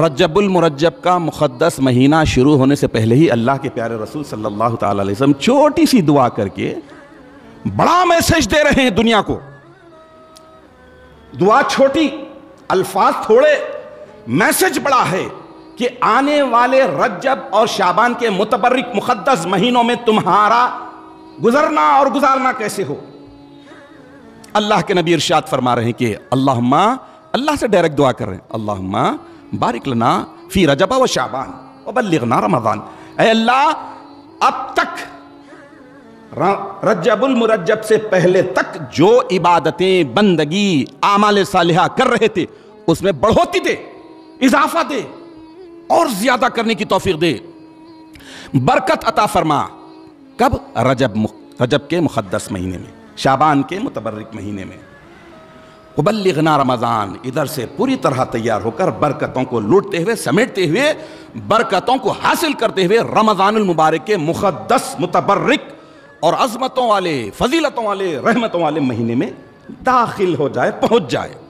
रजबुलमरजब का मुक़दस महीना शुरू होने से पहले ही अल्लाह के प्यारे रसूल सल्लल्लाहु अलैहि वसल्लम छोटी सी दुआ करके बड़ा मैसेज दे रहे हैं दुनिया को दुआ छोटी अल्फाज थोड़े मैसेज बड़ा है कि आने वाले रजब और शाबान के मुतबरक मुक़दस महीनों में तुम्हारा गुजरना और गुजारना कैसे हो अल्लाह के नबी इर्शाद फरमा रहे हैं कि अल्लाह अल्लाह से डायरेक्ट दुआ कर रहे हैं अल्लाह बारिकलना फ़ी रजबा व शाबान वबल्लिगना रमज़ान अल्लाह अब तक रजबुल मुरजब से पहले तक जो इबादतें बंदगी आमाल सालिहा कर रहे थे उसमें बढ़ोती दे इजाफा दे और ज्यादा करने की तोफीक दे बरकत अता फरमा कब रजब रजब के मुकदस महीने में शाबान के मुतबरक महीने में उबलगना रमज़ान इधर से पूरी तरह तैयार होकर बरकतों को लूटते हुए समेटते हुए बरकतों को हासिल करते हुए रमज़ानमबारक के मुक़दस मुतबर्रिक और अजमतों वाले फजीलतों वाले रहमतों वाले महीने में दाखिल हो जाए पहुँच जाए